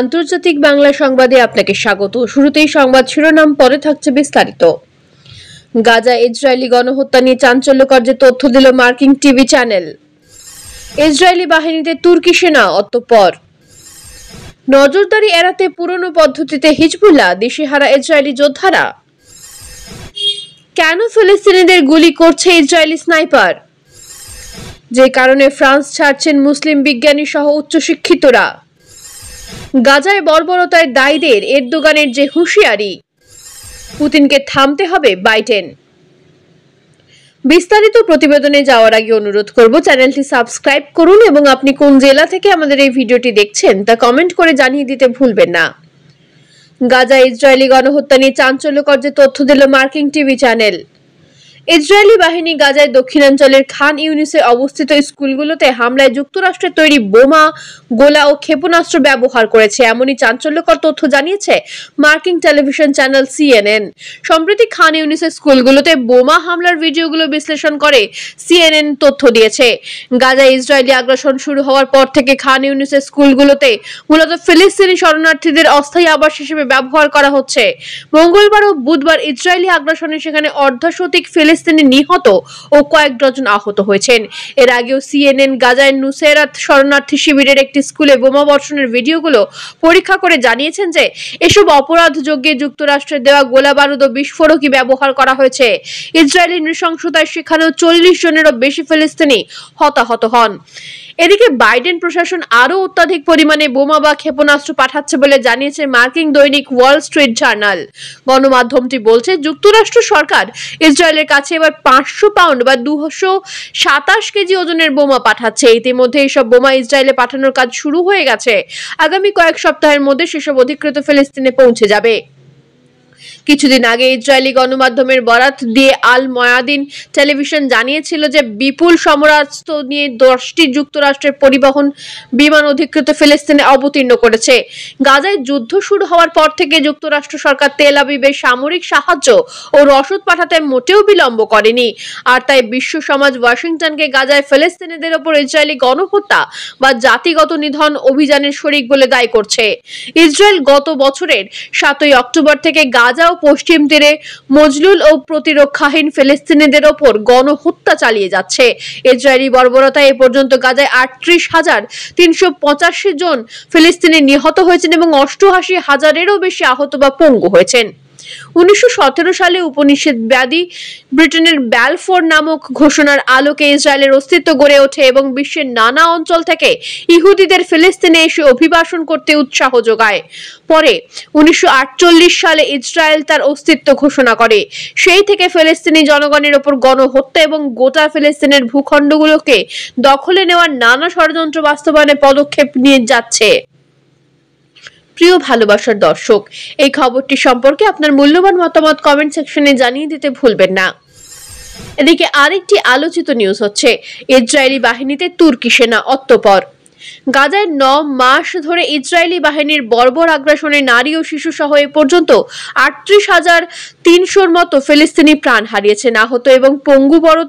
আন্তর্জাতিক বাংলা সংবাদে আপনাকে স্বাগত শুরুতেই সংবাদ শিরোনাম পরে থাকছে বিস্তারিত গাজা ইসরায়েলি গণহত্যা নিয়ে চাঞ্চল্যকর যে তথ্য দিল মার্কিন টিভি চ্যানেল ইসরায়েলি বাহিনীতে তুর্কি সেনা অতঃপর নজরদারি এড়াতে পুরনো পদ্ধতিতে হিজবুল্লাহ দিশেহারা ইসরায়েলি যোদ্ধারা কেন ফিলিস্তিনিদের গুলি করছে ইসরায়েলি স্নাইপার যে কারণে ফ্রান্স ছাড়ছেন মুসলিম বিজ্ঞানী সহ উচ্চশিক্ষিতরা গাজায় বর্বরতায় দায়ীদের এরদোগানের যে হুঁশিয়ারি পুতিনকে থামতে হবে বাইডেন বিস্তারিত প্রতিবেদনে যাওয়ার আগে অনুরোধ করব চ্যানেলটি সাবস্ক্রাইব করুন এবং আপনি কোন জেলা থেকে আমাদের এই ভিডিওটি দেখছেন তা কমেন্ট করে জানিয়ে দিতে ভুলবেন না গাজা ইসরায়েলি গণহত্যা নিয়ে চাঞ্চল্যকর যে তথ্য দিল মার্কিন টিভি চ্যানেল ইসরায়েলি বাহিনী গাজায় দক্ষিণাঞ্চলের খান ইউনিসে অবস্থিত স্কুলগুলোতে হামলায় যুক্তরাষ্ট্রের তৈরি বোমা গোলা ও ক্ষেপণাস্ত্র ব্যবহার করেছে এমনই চাঞ্চল্যকর তথ্য জানিয়েছে মার্কিন টেলিভিশন চ্যানেল সিএনএন সম্প্রতি খান ইউনিসের স্কুলগুলোতে বোমা হামলার ভিডিওগুলো বিশ্লেষণ করে সিএনএন তথ্য দিয়েছে গাজায় ইসরায়েলি আগ্রাসন শুরু হওয়ার পর থেকে খান ইউনিসের স্কুলগুলোতে মূলত ফিলিস্তিনি শরণার্থীদের অস্থায়ী আবাস হিসেবে ব্যবহার করা হচ্ছে মঙ্গলবার ও বুধবার ইসরায়েলি আগ্রাসনে সেখানে অর্ধশতিক ফিলিস্তিন ফিলিস্তিনি নিহত ও কয়েক ডজন আহত হয়েছেন এর আগেও সিএনএন গাজায় নুসেরাত শরণার্থী শিবিরের একটি স্কুলে বোমা বর্ষণের ভিডিওগুলো পরীক্ষা করে জানিয়েছেন যে এসব অপরাধ যজ্ঞে যুক্তরাষ্ট্রের দেওয়া গোলা বারুদ ও বিস্ফোরকই ব্যবহার করা হয়েছে ইসরায়েলি নৃশংসতায় সেখানেও চল্লিশ জনেরও বেশি ফিলিস্তিনি হতাহত হন এদিকে বাইডেন প্রশাসন আরও অত্যাধিক পরিমাণে বোমা বা ক্ষেপণাস্ত্র পাঠাচ্ছে বলে জানিয়েছে মার্কিন দৈনিক ওয়াল স্ট্রিট জার্নাল গণমাধ্যমটি বলছে যুক্তরাষ্ট্র সরকার ইসরায়েলের কাছে এবার পাঁচশো পাউন্ড বা দুশো সাতাশ কেজি ওজনের বোমা পাঠাচ্ছে ইতিমধ্যে এইসব বোমা ইসরায়েলে পাঠানোর কাজ শুরু হয়ে গেছে আগামী কয়েক সপ্তাহের মধ্যে সেসব অধিকৃত ফিলিস্তিনে পৌঁছে যাবে কিছুদিন আগে ইসরায়েলি গণমাধ্যমের বরাত দিয়ে আল ময়াদিন টেলিভিশন জানিয়েছিল যে বিপুল সমরাস্ত্র নিয়ে দশটি যুক্তরাষ্ট্রের পরিবহন বিমান অধিকৃত ফিলিস্তিনে অবতীর্ণ করেছে গাজায় যুদ্ধ শুরু হওয়ার পর থেকে যুক্তরাষ্ট্র সরকার তেল আবিবে সামরিক সাহায্য ও রসদ পাঠাতে মোটেও বিলম্ব করেনি আর তাই বিশ্ব সমাজ ওয়াশিংটনকে গাজায় ফিলিস্তিনিদের ওপর ইসরায়েলি গণহত্যা বা জাতিগত নিধন অভিযানের শরিক বলে দায়ী করছে ইসরায়েল গত বছরের সাতই অক্টোবর থেকে গাজা পশ্চিম তীরে মজলুল ও প্রতিরক্ষাহীন ফিলিস্তিনিদের ওপর গণহত্যা চালিয়ে যাচ্ছে ইসরায়েলি বর্বরতায় এ পর্যন্ত গাজায় আটত্রিশ হাজার তিনশো পঁচাশি জন ফিলিস্তিনি নিহত হয়েছেন এবং অষ্টআশি হাজারেরও বেশি আহত বা পঙ্গু হয়েছেন উনিশশো সালে উপনিষেদ ব্যাধি ব্রিটেনের ব্যালফোর নামক ঘোষণার আলোকে ইসরায়েলের অস্তিত্ব গড়ে ওঠে এবং বিশ্বের নানা অঞ্চল থেকে ইহুদিদের ফিলিস্তিনে এসে অভিবাসন করতে উৎসাহ যোগায় পরে উনিশশো সালে ইসরায়েল তার অস্তিত্ব ঘোষণা করে সেই থেকে ফিলিস্তিনি জনগণের ওপর গণহত্যা এবং গোটা ফিলিস্তিনের ভূখণ্ডগুলোকে দখলে নেওয়ার নানা ষড়যন্ত্র বাস্তবায়নে পদক্ষেপ নিয়ে যাচ্ছে প্রিয় ভালোবাসার দর্শক এই খবরটি সম্পর্কে আপনার মূল্যবান মতামত কমেন্ট সেকশনে জানিয়ে দিতে ভুলবেন না এদিকে আরেকটি আলোচিত নিউজ হচ্ছে ইসরায়েলি বাহিনীতে তুর্কি সেনা অত্যপর গাজায় ন মাস ধরে ইসরায়েলি বাহিনীর বর্বর আগ্রাসনে নারী ও সহ এ পর্যন্ত আটত্রিশ হাজার তিনশোর মতো ফিলিস্তিনি প্রাণ হারিয়েছেন আহত এবং পঙ্গু বরণ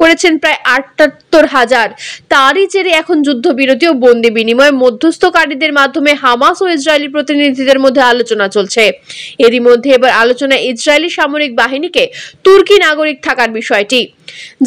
করেছেন প্রায় আটাত্তর হাজার তারই জেরে এখন যুদ্ধবিরতি ও বন্দি বিনিময় মধ্যস্থকারীদের মাধ্যমে হামাস ও ইসরায়েলি প্রতিনিধিদের মধ্যে আলোচনা চলছে এরই মধ্যে এবার আলোচনা ইসরায়েলি সামরিক বাহিনীকে তুর্কি নাগরিক থাকার বিষয়টি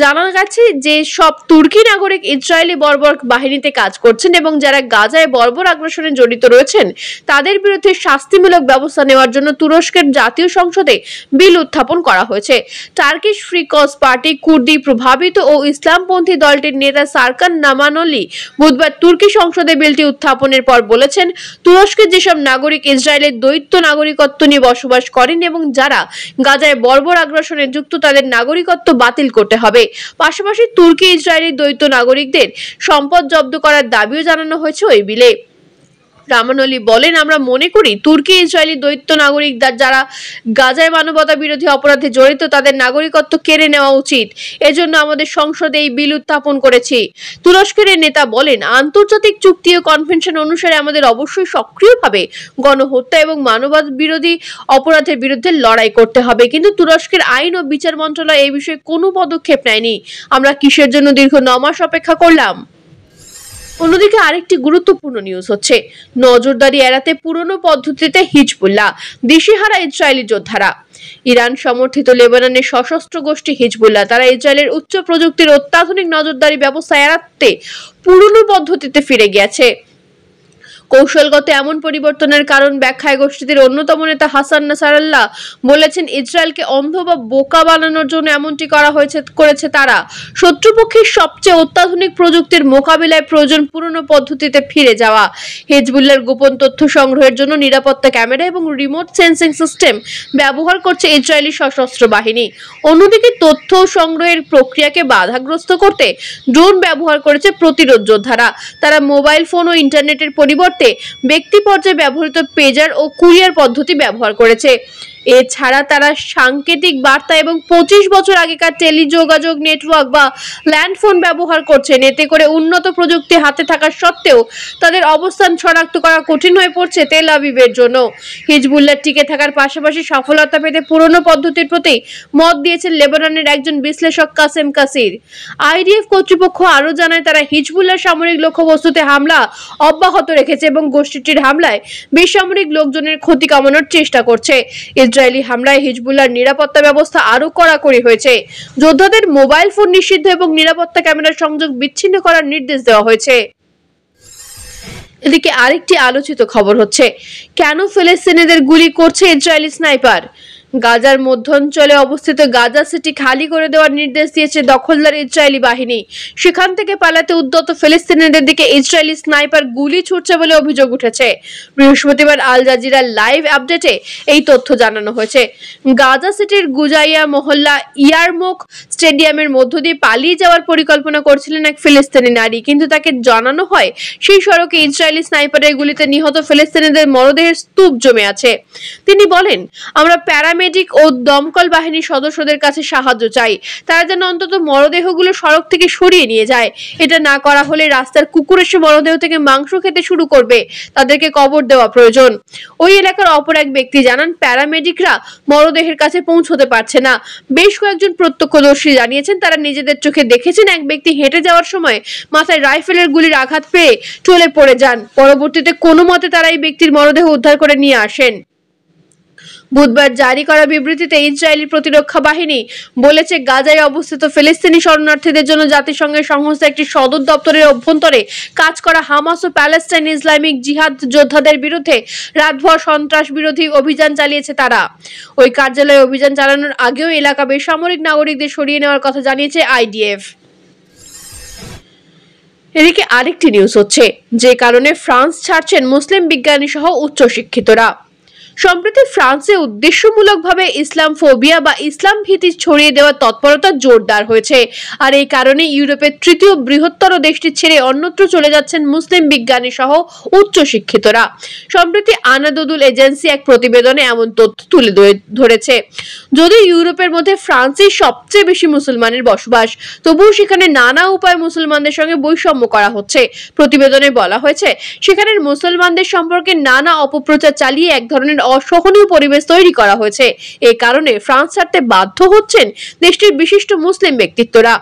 জানা গেছে যে সব তুর্কি নাগরিক ইসরায়েলি বর্বর বাহিনীতে কাজ করছেন এবং যারা গাজায় বর্বর আগ্রাসনে জড়িত রয়েছেন তাদের বিরুদ্ধে শাস্তিমূলক ব্যবস্থা নেওয়ার জন্য তুরস্কের জাতীয় সংসদে বিল উত্থাপন করা হয়েছে টার্কিশ ফ্রি পার্টি কুর্দি প্রভাবিত ও ইসলামপন্থী দলটির নেতা সার্কান নামানলি বুধবার তুর্কি সংসদে বিলটি উত্থাপনের পর বলেছেন তুরস্কের যেসব নাগরিক ইসরায়েলের দ্বৈত নাগরিকত্ব নিয়ে বসবাস করেন এবং যারা গাজায় বর্বর আগ্রাসনে যুক্ত তাদের নাগরিকত্ব বাতিল করতে করতে হবে পাশাপাশি তুর্কি ইসরায়েলের দ্বৈত নাগরিকদের সম্পদ জব্দ করার দাবিও জানানো হয়েছে ওই বিলে রামানলি বলেন আমরা মনে করি তুর্কি ইসরায়েলি দৈত্য নাগরিক যারা গাজায় মানবতা বিরোধী অপরাধে জড়িত তাদের নাগরিকত্ব কেড়ে নেওয়া উচিত এজন্য আমাদের সংসদে এই বিল উত্থাপন করেছি তুরস্কের নেতা বলেন আন্তর্জাতিক চুক্তি ও কনভেনশন অনুসারে আমাদের অবশ্যই সক্রিয়ভাবে গণহত্যা এবং মানবাদ বিরোধী অপরাধের বিরুদ্ধে লড়াই করতে হবে কিন্তু তুরস্কের আইন ও বিচার মন্ত্রণালয় এই বিষয়ে কোনো পদক্ষেপ নেয়নি আমরা কিসের জন্য দীর্ঘ ন মাস অপেক্ষা করলাম অন্যদিকে আরেকটি গুরুত্বপূর্ণ নিউজ হচ্ছে নজরদারি এড়াতে পুরনো পদ্ধতিতে হিজবুল্লাহ দিশেহারা ইসরায়েলি যোদ্ধারা ইরান সমর্থিত লেবাননের সশস্ত্র গোষ্ঠী হিজবুল্লাহ তারা ইসরায়েলের উচ্চ প্রযুক্তির অত্যাধুনিক নজরদারি ব্যবস্থা এড়াতে পুরনো পদ্ধতিতে ফিরে গিয়েছে কৌশলগত এমন পরিবর্তনের কারণ ব্যাখ্যায় গোষ্ঠীটির অন্যতম নেতা হাসান নাসারাল্লাহ বলেছেন ইসরায়েলকে অন্ধ বা বোকা বানানোর জন্য এমনটি করা হয়েছে করেছে তারা শত্রুপক্ষের সবচেয়ে অত্যাধুনিক প্রযুক্তির মোকাবিলায় প্রয়োজন পুরনো পদ্ধতিতে ফিরে যাওয়া হেজবুল্লার গোপন তথ্য সংগ্রহের জন্য নিরাপত্তা ক্যামেরা এবং রিমোট সেন্সিং সিস্টেম ব্যবহার করছে ইসরায়েলি সশস্ত্র বাহিনী অন্যদিকে তথ্য সংগ্রহের প্রক্রিয়াকে বাধাগ্রস্ত করতে ড্রোন ব্যবহার করেছে প্রতিরোধ যোদ্ধারা তারা মোবাইল ফোন ও ইন্টারনেটের পরিবর্তে করতে ব্যক্তি পর্যায়ে ব্যবহৃত পেজার ও কুরিয়ার পদ্ধতি ব্যবহার করেছে এছাড়া তারা সাংকেতিক বার্তা এবং পঁচিশ বছর আগেকার টেলিযোগাযোগ নেটওয়ার্ক বা ল্যান্ডফোন ব্যবহার করছেন এতে করে উন্নত প্রযুক্তি হাতে থাকা সত্ত্বেও তাদের অবস্থান শনাক্ত করা কঠিন হয়ে পড়ছে তেল আবিবের জন্য হিজবুল্লাহ টিকে থাকার পাশাপাশি সফলতা পেতে পুরনো পদ্ধতির প্রতি মত দিয়েছেন লেবাননের একজন বিশ্লেষক কাসেম কাসির আইডিএফ কর্তৃপক্ষ আরও জানায় তারা হিজবুল্লাহ সামরিক লক্ষ্যবস্তুতে হামলা অব্যাহত রেখেছে এবং গোষ্ঠীটির হামলায় বেসামরিক লোকজনের ক্ষতি কামানোর চেষ্টা করছে ইসরায়েল ইসরায়েলি হামলায় হিজবুল্লার নিরাপত্তা ব্যবস্থা আরও কড়াকড়ি হয়েছে যোদ্ধাদের মোবাইল ফোন নিষিদ্ধ এবং নিরাপত্তা ক্যামেরার সংযোগ বিচ্ছিন্ন করার নির্দেশ দেওয়া হয়েছে এদিকে আরেকটি আলোচিত খবর হচ্ছে কেন ফিলিস্তিনিদের গুলি করছে ইসরায়েলি স্নাইপার গাজার মধ্যাঞ্চলে অবস্থিত গাজা সিটি খালি করে দেওয়ার নির্দেশ দিয়েছে দখলদার ইসরায়েলি বাহিনী সেখান থেকে পালাতে উদ্যত ফিলিস্তিনিদের দিকে ইসরায়েলি স্নাইপার গুলি ছুটছে বলে অভিযোগ উঠেছে বৃহস্পতিবার আল জাজিরার লাইভ আপডেটে এই তথ্য জানানো হয়েছে গাজা সিটির গুজাইয়া মহল্লা ইয়ারমুখ স্টেডিয়ামের মধ্য দিয়ে পালিয়ে যাওয়ার পরিকল্পনা করছিলেন এক ফিলিস্তিনি নারী কিন্তু তাকে জানানো হয় সেই সড়কে ইসরায়েলি স্নাইপারের গুলিতে নিহত ফিলিস্তিনিদের মরদেহের স্তূপ জমে আছে তিনি বলেন আমরা প্যারা প্যারামেডিক ও দমকল বাহিনীর সদস্যদের কাছে সাহায্য চাই তারা যেন অন্তত মরদেহগুলো সড়ক থেকে সরিয়ে নিয়ে যায় এটা না করা হলে রাস্তার কুকুর এসে মরদেহ থেকে মাংস খেতে শুরু করবে তাদেরকে কবর দেওয়া প্রয়োজন ওই এলাকার অপর এক ব্যক্তি জানান প্যারামেডিকরা মরদেহের কাছে পৌঁছতে পারছে না বেশ কয়েকজন প্রত্যক্ষদর্শী জানিয়েছেন তারা নিজেদের চোখে দেখেছেন এক ব্যক্তি হেঁটে যাওয়ার সময় মাথায় রাইফেলের গুলির আঘাত পেয়ে চলে পড়ে যান পরবর্তীতে কোনো মতে তারা এই ব্যক্তির মরদেহ উদ্ধার করে নিয়ে আসেন বুধবার জারি করা বিবৃতিতে ইসরায়েলি প্রতিরক্ষা বাহিনী বলেছে গাজায় অবস্থিত ফিলিস্তিনি শরণার্থীদের জন্য জাতিসংঘের সংস্থা একটি সদর দপ্তরের অভ্যন্তরে কাজ করা হামাস ও প্যালেস্টাইন ইসলামিক জিহাদ যোদ্ধাদের বিরুদ্ধে রাতভর সন্ত্রাস বিরোধী অভিযান চালিয়েছে তারা ওই কার্যালয়ে অভিযান চালানোর আগেও এলাকা বেসামরিক নাগরিকদের সরিয়ে নেওয়ার কথা জানিয়েছে আইডিএফ এদিকে আরেকটি নিউজ হচ্ছে যে কারণে ফ্রান্স ছাড়ছেন মুসলিম বিজ্ঞানী সহ উচ্চশিক্ষিতরা সম্প্রতি ফ্রান্সে উদ্দেশ্যমূলকভাবে ইসলাম ফোবিয়া বা ইসলাম ভীতি ছড়িয়ে দেওয়ার তৎপরতা জোরদার হয়েছে আর এই কারণে ইউরোপের তৃতীয় বৃহত্তর দেশটি ছেড়ে অন্যত্র চলে যাচ্ছেন মুসলিম বিজ্ঞানী সহ উচ্চশিক্ষিতরা সম্প্রতি আনাদুল এজেন্সি এক প্রতিবেদনে এমন তথ্য তুলে ধরেছে যদিও ইউরোপের মধ্যে ফ্রান্সই সবচেয়ে বেশি মুসলমানের বসবাস তবুও সেখানে নানা উপায় মুসলমানদের সঙ্গে বৈষম্য করা হচ্ছে প্রতিবেদনে বলা হয়েছে সেখানের মুসলমানদের সম্পর্কে নানা অপপ্রচার চালিয়ে এক ধরনের অসহনীয় পরিবেশ তৈরি করা হয়েছে এ কারণে ফ্রান্স ছাড়তে বাধ্য হচ্ছেন দেশটির বিশিষ্ট মুসলিম ব্যক্তিত্বরা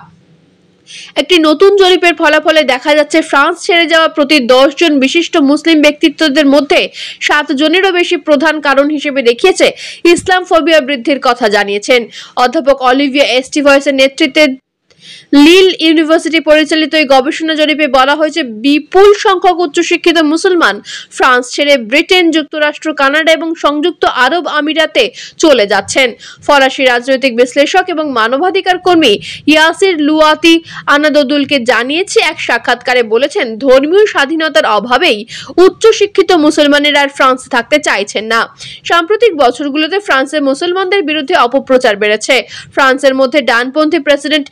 একটি নতুন জরিপের ফলাফলে দেখা যাচ্ছে ফ্রান্স ছেড়ে যাওয়া প্রতি দশ জন বিশিষ্ট মুসলিম ব্যক্তিত্বদের মধ্যে সাত জনেরও বেশি প্রধান কারণ হিসেবে দেখিয়েছে ইসলাম ফোবিয়া বৃদ্ধির কথা জানিয়েছেন অধ্যাপক অলিভিয়া ভয়েসের নেতৃত্বে লিল ইউনিভার্সিটি পরিচালিত এই গবেষণা জরিপে বলা হয়েছে বিপুল সংখ্যক উচ্চশিক্ষিত মুসলমান ফ্রান্স ছেড়ে ব্রিটেন যুক্তরাষ্ট্র কানাডা এবং সংযুক্ত আরব আমিরাতে চলে যাচ্ছেন ফরাসি রাজনৈতিক বিশ্লেষক এবং মানবাধিকার কর্মী ইয়াসির লুয়াতি আনাদদুলকে জানিয়েছে এক সাক্ষাৎকারে বলেছেন ধর্মীয় স্বাধীনতার অভাবেই উচ্চশিক্ষিত মুসলমানেরা আর ফ্রান্সে থাকতে চাইছেন না সাম্প্রতিক বছরগুলোতে ফ্রান্সের মুসলমানদের বিরুদ্ধে অপপ্রচার বেড়েছে ফ্রান্সের মধ্যে ডানপন্থী প্রেসিডেন্ট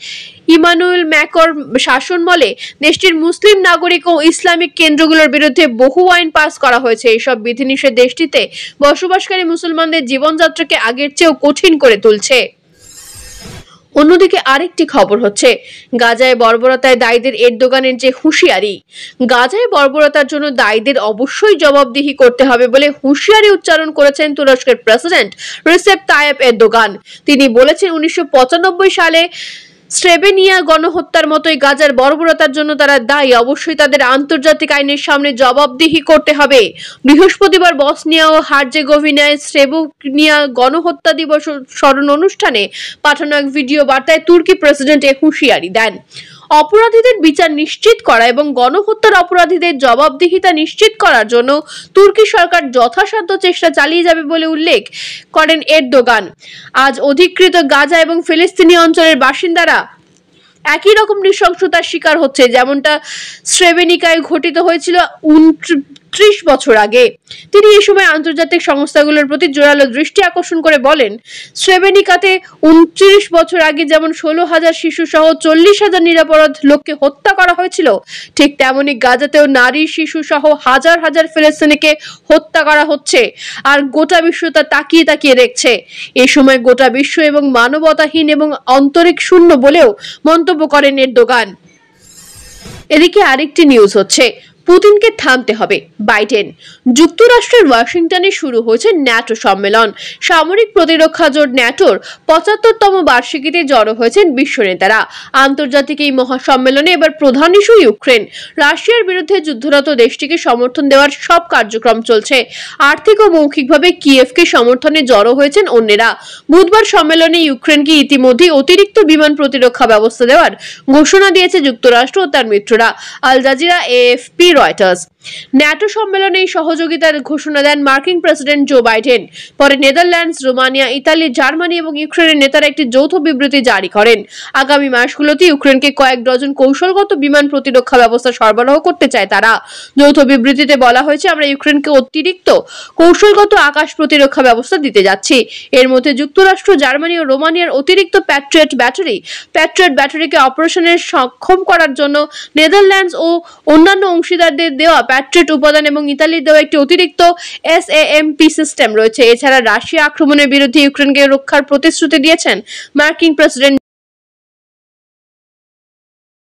ইমানুয়েল ম্যাকর শাসনমলে দেশটির মুসলিম নাগরিক ও ইসলামিক কেন্দ্রগুলোর বিরুদ্ধে বহু আইন পাস করা হয়েছে এইসব বিধিনিষেধ দেশটিতে বসবাসকারী মুসলমানদের জীবনযাত্রাকে আগের চেয়েও কঠিন করে তুলছে অন্যদিকে আরেকটি খবর হচ্ছে গাজায় বর্বরতায় দায়ীদের এরদোগানের যে হুঁশিয়ারি গাজায় বর্বরতার জন্য দায়ীদের অবশ্যই জবাবদিহি করতে হবে বলে হুঁশিয়ারি উচ্চারণ করেছেন তুরস্কের প্রেসিডেন্ট রিসেপ তায়েব এরদোগান তিনি বলেছেন উনিশশো সালে স্ট্রেবেনিয়া গণহত্যার মতোই গাজার বর্বরতার জন্য তারা দায়ী অবশ্যই তাদের আন্তর্জাতিক আইনের সামনে জবাবদিহি করতে হবে বৃহস্পতিবার বসনিয়া ও হার্জে হার্জেগোভিনায় স্ট্রেবনিয়া গণহত্যা দিবস স্মরণ অনুষ্ঠানে পাঠানো এক ভিডিও বার্তায় তুর্কি প্রেসিডেন্ট এ হুঁশিয়ারি দেন অপরাধীদের বিচার নিশ্চিত করা এবং গণহত্যার অপরাধীদের জবাবদিহিতা নিশ্চিত করার জন্য তুর্কি সরকার যথাসাধ্য চেষ্টা চালিয়ে যাবে বলে উল্লেখ করেন এরদোগান আজ অধিকৃত গাজা এবং ফিলিস্তিনি অঞ্চলের বাসিন্দারা একই রকম নৃশংসতার শিকার হচ্ছে যেমনটা শ্রেবেনিকায় ঘটিত হয়েছিল ত্রিশ বছর আগে তিনি এ সময় আন্তর্জাতিক সংস্থাগুলোর প্রতি জোরালো দৃষ্টি আকর্ষণ করে বলেন শ্রেবেনিকাতে উনত্রিশ বছর আগে যেমন ষোলো হাজার শিশু সহ চল্লিশ হাজার নিরাপরাধ লোককে হত্যা করা হয়েছিল ঠিক তেমনি গাজাতেও নারী শিশু সহ হাজার হাজার ফিলিস্তিনিকে হত্যা করা হচ্ছে আর গোটা বিশ্ব তা তাকিয়ে তাকিয়ে দেখছে এ সময় গোটা বিশ্ব এবং মানবতাহীন এবং আন্তরিক শূন্য বলেও মন্তব্য করেন এর দোকান এদিকে আরেকটি নিউজ হচ্ছে পুতিনকে থামতে হবে বাইডেন যুক্তরাষ্ট্রের ওয়াশিংটনে শুরু হয়েছে ন্যাটো সম্মেলন সামরিক প্রতিরক্ষা জোট ন্যাটোর পঁচাত্তরতম বার্ষিকীতে জড়ো হয়েছেন বিশ্ব নেতারা আন্তর্জাতিক এই মহাসম্মেলনে এবার প্রধান ইস্যু ইউক্রেন রাশিয়ার বিরুদ্ধে যুদ্ধরত দেশটিকে সমর্থন দেওয়ার সব কার্যক্রম চলছে আর্থিক ও মৌখিকভাবে কিয়েফকে সমর্থনে জড়ো হয়েছেন অন্যেরা বুধবার সম্মেলনে ইউক্রেনকে ইতিমধ্যেই অতিরিক্ত বিমান প্রতিরক্ষা ব্যবস্থা দেওয়ার ঘোষণা দিয়েছে যুক্তরাষ্ট্র ও তার মিত্ররা Al Jazeera AFP Writers. NATO সম্মেলনে সহযোগিতার ঘোষণা দেন মার্কিন প্রেসিডেন্ট জো বাইডেন পরে নেদারল্যান্ডস রোমানিয়া ইতালি জার্মানি এবং ইউক্রেনের নেতারা একটি যৌথ বিবৃতি জারি করেন আগামী মাসগুলোতে ইউক্রেনকে কয়েক ডজন কৌশলগত বিমান প্রতিরক্ষা ব্যবস্থা সরবরাহ করতে চায় তারা যৌথ বিবৃতিতে বলা হয়েছে আমরা ইউক্রেনকে অতিরিক্ত কৌশলগত আকাশ প্রতিরক্ষা ব্যবস্থা দিতে যাচ্ছি এর মধ্যে যুক্তরাষ্ট্র জার্মানি ও রোমানিয়ার অতিরিক্ত প্যাট্রিয়েট ব্যাটারি প্যাট্রিয়েট ব্যাটারিকে অপারেশনের সক্ষম করার জন্য নেদারল্যান্ডস ও অন্যান্য অংশীদারদের দেওয়া প্যাট্রেট উপাদান এবং ইতালির দেওয়া একটি অতিরিক্ত এস এমপি সিস্টেম রয়েছে এছাড়া রাশিয়া আক্রমণের বিরুদ্ধে ইউক্রেনকে রক্ষার প্রতিশ্রুতি দিয়েছেন মার্কিন প্রেসিডেন্ট